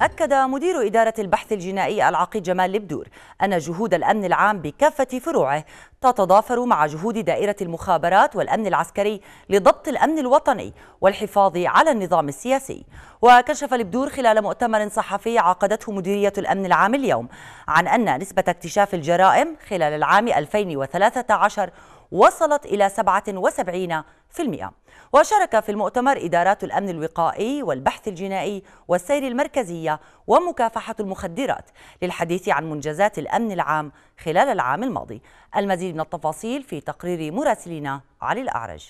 أكد مدير إدارة البحث الجنائي العقيد جمال لبدور أن جهود الأمن العام بكافة فروعه تتضافر مع جهود دائرة المخابرات والأمن العسكري لضبط الأمن الوطني والحفاظ على النظام السياسي وكشف لبدور خلال مؤتمر صحفي عقدته مديرية الأمن العام اليوم عن أن نسبة اكتشاف الجرائم خلال العام 2013 وصلت إلى 77% وشارك في المؤتمر إدارات الأمن الوقائي والبحث الجنائي والسير المركزية ومكافحة المخدرات للحديث عن منجزات الأمن العام خلال العام الماضي المزيد من التفاصيل في تقرير مراسلنا علي الأعرج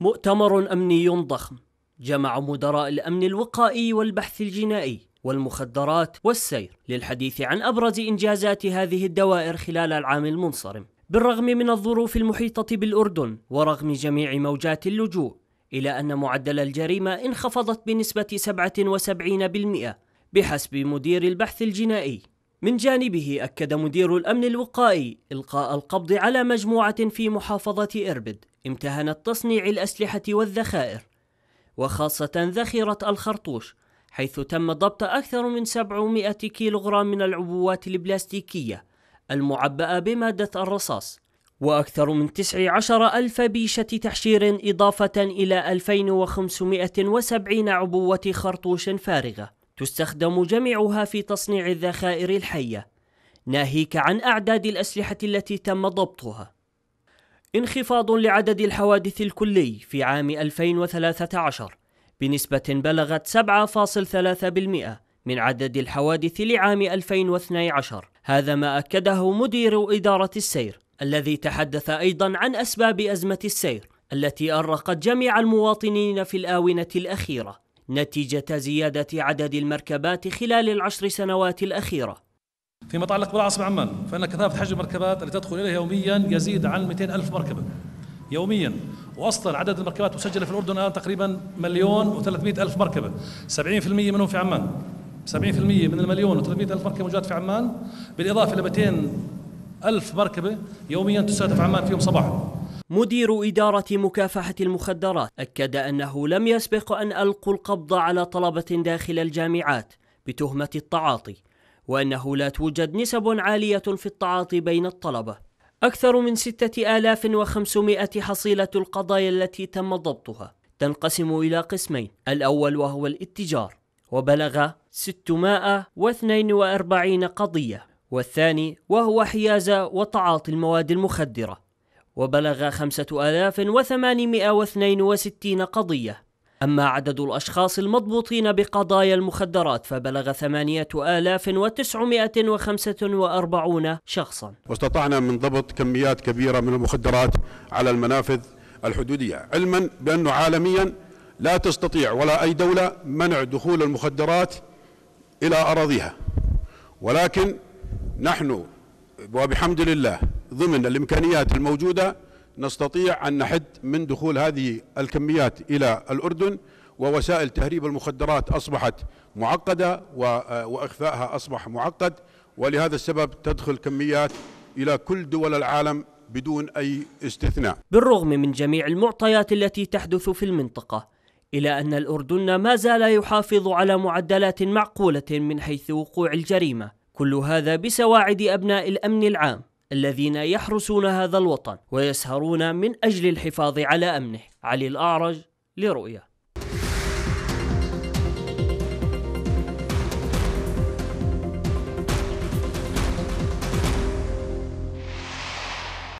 مؤتمر أمني ضخم جمع مدراء الأمن الوقائي والبحث الجنائي والمخدرات والسير للحديث عن أبرز إنجازات هذه الدوائر خلال العام المنصرم بالرغم من الظروف المحيطة بالأردن ورغم جميع موجات اللجوء إلى أن معدل الجريمة انخفضت بنسبة 77% بحسب مدير البحث الجنائي من جانبه أكد مدير الأمن الوقائي إلقاء القبض على مجموعة في محافظة إربد امتهنت تصنيع الأسلحة والذخائر وخاصة ذخيرة الخرطوش حيث تم ضبط أكثر من 700 كيلوغرام من العبوات البلاستيكية المعبأة بمادة الرصاص وأكثر من 19 ألف بيشة تحشير إضافة إلى 2570 عبوة خرطوش فارغة تستخدم جميعها في تصنيع الذخائر الحية ناهيك عن أعداد الأسلحة التي تم ضبطها انخفاض لعدد الحوادث الكلي في عام 2013 بنسبة بلغت 7.3% من عدد الحوادث لعام 2012 هذا ما أكده مدير إدارة السير الذي تحدث أيضا عن أسباب أزمة السير التي أرقت جميع المواطنين في الآونة الأخيرة نتيجة زيادة عدد المركبات خلال العشر سنوات الأخيرة فيما يتعلق بالعاصمة عمان فإن كثافة حجم المركبات التي تدخل إليها يوميا يزيد عن 200 ألف مركبة يوميا واصلا عدد المركبات مسجله في الاردن الان تقريبا مليون و300 الف مركبه 70% منهم في عمان 70% من المليون و300 ألف مركبة موجوده في عمان بالإضافة إلى 200 ألف مركبة يوميا تستهدف عمان في يوم صباحا مدير إدارة مكافحة المخدرات أكد أنه لم يسبق أن ألقوا القبض على طلبة داخل الجامعات بتهمة التعاطي وأنه لا توجد نسب عالية في التعاطي بين الطلبة أكثر من 6500 حصيلة القضايا التي تم ضبطها تنقسم إلى قسمين الأول وهو الاتجار وبلغ 642 قضية والثاني وهو حيازة وتعاطي المواد المخدرة وبلغ 5862 قضية أما عدد الأشخاص المضبوطين بقضايا المخدرات فبلغ 8945 شخصا واستطعنا من ضبط كميات كبيرة من المخدرات على المنافذ الحدودية علما بأنه عالميا لا تستطيع ولا أي دولة منع دخول المخدرات إلى أراضيها ولكن نحن وبحمد لله ضمن الإمكانيات الموجودة نستطيع أن نحد من دخول هذه الكميات إلى الأردن ووسائل تهريب المخدرات أصبحت معقدة وإخفائها أصبح معقد ولهذا السبب تدخل كميات إلى كل دول العالم بدون أي استثناء بالرغم من جميع المعطيات التي تحدث في المنطقة إلى أن الأردن ما زال يحافظ على معدلات معقولة من حيث وقوع الجريمة كل هذا بسواعد أبناء الأمن العام الذين يحرسون هذا الوطن ويسهرون من أجل الحفاظ على أمنه علي الأعرج لرؤيا